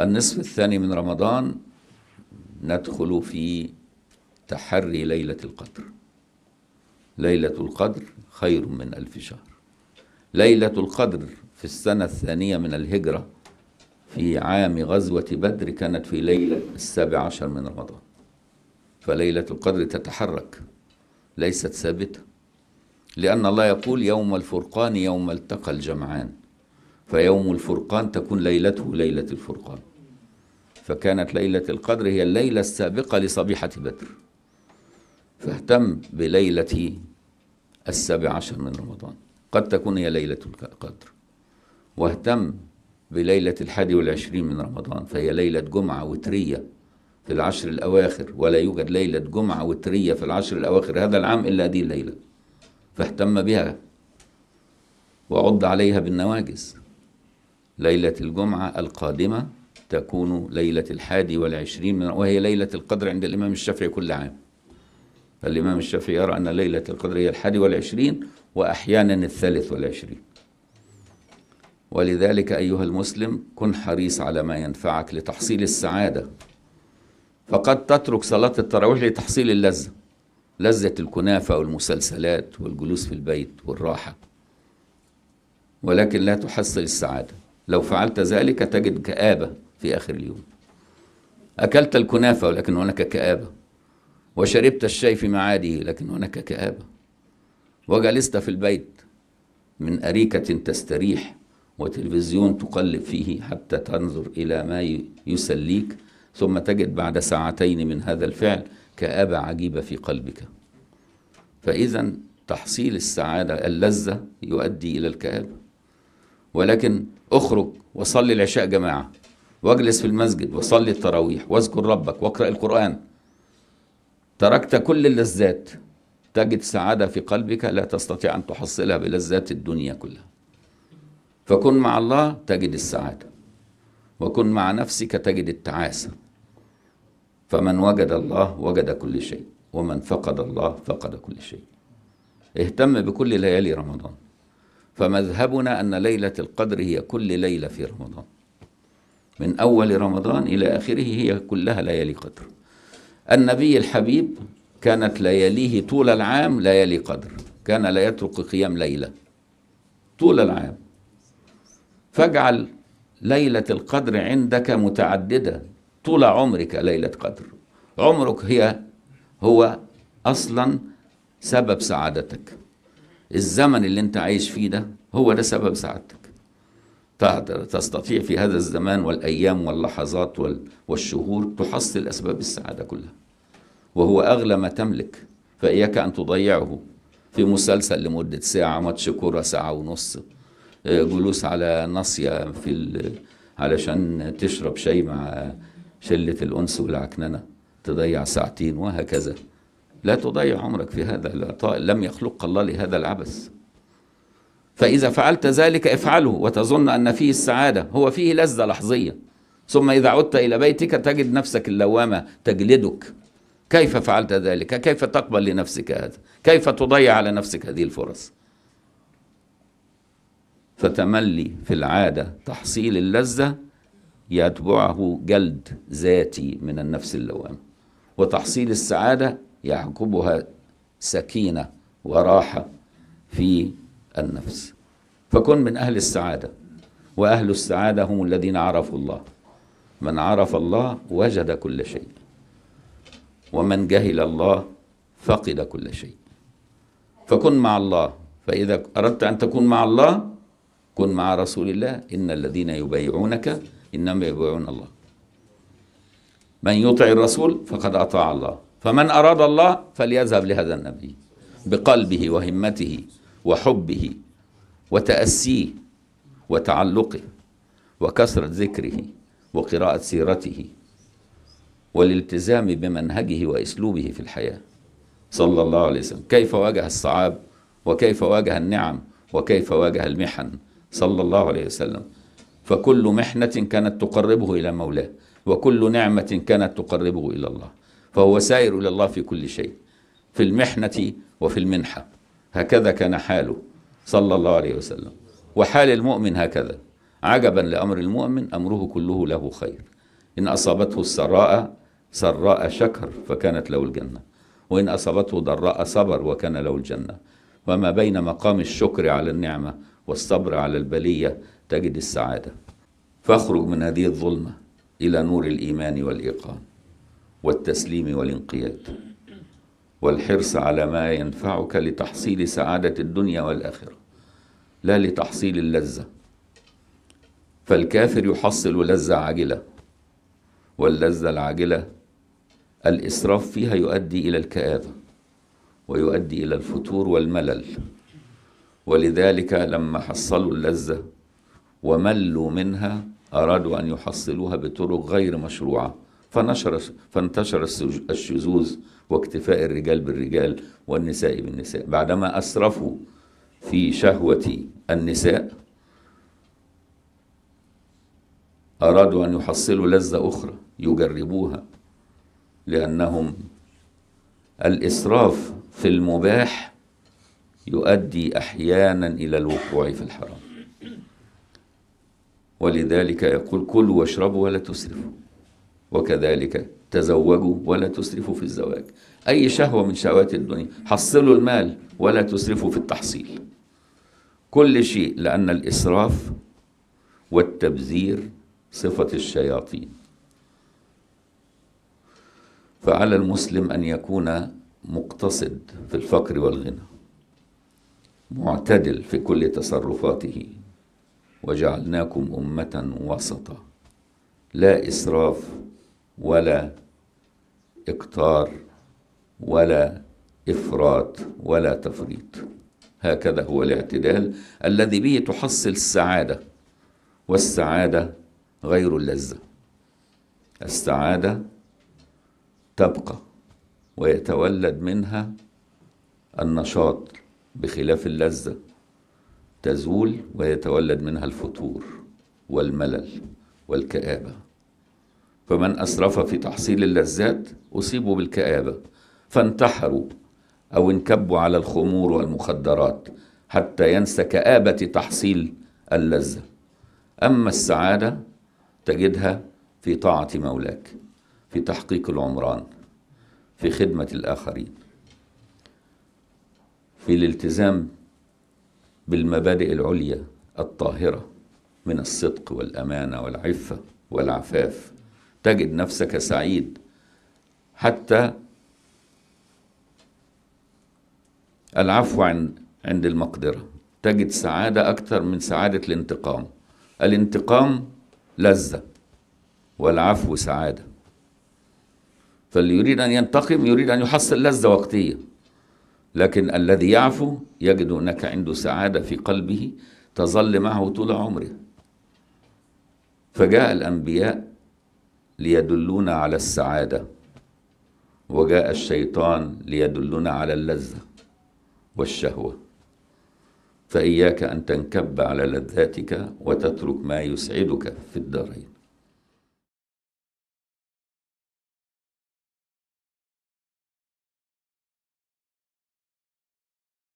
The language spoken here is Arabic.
النصف الثاني من رمضان ندخل في تحري ليلة القدر ليلة القدر خير من ألف شهر ليلة القدر في السنة الثانية من الهجرة في عام غزوة بدر كانت في ليلة السابع عشر من رمضان فليلة القدر تتحرك ليست ثابتة لأن الله يقول يوم الفرقان يوم التقى الجمعان فيوم الفرقان تكون ليلته ليلة الفرقان فكانت ليلة القدر هي الليلة السابقة لصبيحة بدر فاهتم بليلة السابع عشر من رمضان قد تكون هي ليلة القدر واهتم بليلة الحادي والعشرين من رمضان فهي ليلة جمعة وترية في العشر الأواخر ولا يوجد ليلة جمعة وترية في العشر الأواخر هذا العام إلا هذه الليلة فاهتم بها وعض عليها بالنواجس ليلة الجمعة القادمة تكون ليلة الحادي والعشرين من وهي ليلة القدر عند الإمام الشافعي كل عام فالإمام الشافعي يرى أن ليلة القدر هي الحادي والعشرين وأحيانا الثالث والعشرين ولذلك أيها المسلم كن حريص على ما ينفعك لتحصيل السعادة فقد تترك صلاة التراويح لتحصيل اللذة لذة الكنافة والمسلسلات والجلوس في البيت والراحة ولكن لا تحصل السعادة لو فعلت ذلك تجد كآبة في آخر اليوم أكلت الكنافة ولكن هناك كآبة وشربت الشاي في معاده لكن هناك كآبة وجلست في البيت من أريكة تستريح وتلفزيون تقلب فيه حتى تنظر إلى ما يسليك ثم تجد بعد ساعتين من هذا الفعل كآبة عجيبة في قلبك فإذا تحصيل السعادة اللذة يؤدي إلى الكآبة ولكن اخرج وصلي العشاء جماعة واجلس في المسجد وصلي التراويح واذكر ربك واقرأ القرآن تركت كل اللذات تجد سعادة في قلبك لا تستطيع أن تحصلها بلذات الدنيا كلها فكن مع الله تجد السعادة وكن مع نفسك تجد التعاسة فمن وجد الله وجد كل شيء ومن فقد الله فقد كل شيء اهتم بكل ليالي رمضان فمذهبنا أن ليلة القدر هي كل ليلة في رمضان من أول رمضان إلى آخره هي كلها ليالي قدر النبي الحبيب كانت لياليه طول العام ليالي قدر كان لا يترك قيام ليلة طول العام فاجعل ليلة القدر عندك متعددة طول عمرك ليلة قدر عمرك هي هو أصلا سبب سعادتك الزمن اللي انت عايش فيه ده هو ده سبب سعادتك تستطيع في هذا الزمان والأيام واللحظات والشهور تحصل أسباب السعادة كلها وهو أغلى ما تملك فإياك أن تضيعه في مسلسل لمدة ساعة ماتش كورة ساعة ونص آه، جلوس على ناصية في علشان تشرب شاي مع شلة الأنس والعكننة تضيع ساعتين وهكذا لا تضيع عمرك في هذا العطاء لم يخلق الله لهذا العبث فإذا فعلت ذلك افعله وتظن أن فيه السعادة هو فيه لذة لحظية ثم إذا عدت إلى بيتك تجد نفسك اللوامة تجلدك كيف فعلت ذلك كيف تقبل لنفسك هذا كيف تضيع على نفسك هذه الفرص فتملي في العادة تحصيل اللذة يتبعه جلد ذاتي من النفس اللوامة وتحصيل السعادة يحكبها سكينة وراحة في النفس فكن من أهل السعادة وأهل السعادة هم الذين عرفوا الله من عرف الله وجد كل شيء ومن جهل الله فقد كل شيء فكن مع الله فإذا أردت أن تكون مع الله كن مع رسول الله إن الذين يبايعونك إنما يبايعون الله من يطع الرسول فقد أطاع الله فمن أراد الله فليذهب لهذا النبي بقلبه وهمته وحبه وتأسيه وتعلقه وكثرة ذكره وقراءة سيرته والالتزام بمنهجه وأسلوبه في الحياة صلى الله عليه وسلم كيف واجه الصعاب وكيف واجه النعم وكيف واجه المحن صلى الله عليه وسلم فكل محنة كانت تقربه إلى مولاه وكل نعمة كانت تقربه إلى الله فهو سائر إلى الله في كل شيء في المحنة وفي المنحة هكذا كان حاله صلى الله عليه وسلم وحال المؤمن هكذا عجبا لأمر المؤمن أمره كله له خير إن أصابته السراء سراء شكر فكانت له الجنة وإن أصابته ضراء صبر وكان له الجنة وما بين مقام الشكر على النعمة والصبر على البلية تجد السعادة فاخرج من هذه الظلمة إلى نور الإيمان والإيقان والتسليم والانقياد والحرص على ما ينفعك لتحصيل سعادة الدنيا والآخرة لا لتحصيل اللذة فالكافر يحصل لذة عاجلة واللذة العاجلة الإسراف فيها يؤدي إلى الكآبة ويؤدي إلى الفتور والملل ولذلك لما حصلوا اللذة وملوا منها أرادوا أن يحصلوها بطرق غير مشروعة فنشر فانتشر الشذوذ واكتفاء الرجال بالرجال والنساء بالنساء بعدما أسرفوا في شهوة النساء أرادوا أن يحصلوا لذة أخرى يجربوها لأنهم الإسراف في المباح يؤدي أحيانا إلى الوقوع في الحرام ولذلك يقول كلوا واشربوا ولا تسرفوا وكذلك تزوجوا ولا تسرفوا في الزواج أي شهوة من شهوات الدنيا حصلوا المال ولا تسرفوا في التحصيل كل شيء لأن الإسراف والتبذير صفة الشياطين فعلى المسلم أن يكون مقتصد في الفقر والغنى معتدل في كل تصرفاته وجعلناكم أمة وسطة لا إسراف ولا اقتار ولا إفراط ولا تفريط هكذا هو الاعتدال الذي به تحصل السعادة والسعادة غير اللذة السعادة تبقى ويتولد منها النشاط بخلاف اللذة تزول ويتولد منها الفتور والملل والكآبة فمن أسرف في تحصيل اللذات أصيبوا بالكآبة فانتحروا أو انكبوا على الخمور والمخدرات حتى ينسى كآبة تحصيل اللذة أما السعادة تجدها في طاعة مولاك في تحقيق العمران في خدمة الآخرين في الالتزام بالمبادئ العليا الطاهرة من الصدق والأمانة والعفة والعفاف تجد نفسك سعيد حتى العفو عن عند المقدرة تجد سعادة أكثر من سعادة الانتقام الانتقام لذة والعفو سعادة فاللي يريد أن ينتقم يريد أن يحصل لذة وقتية لكن الذي يعفو يجد انك عنده سعادة في قلبه تظل معه طول عمره فجاء الأنبياء ليدلونا على السعادة وجاء الشيطان ليدلنا على اللذة والشهوة فإياك أن تنكب على لذاتك وتترك ما يسعدك في الدارين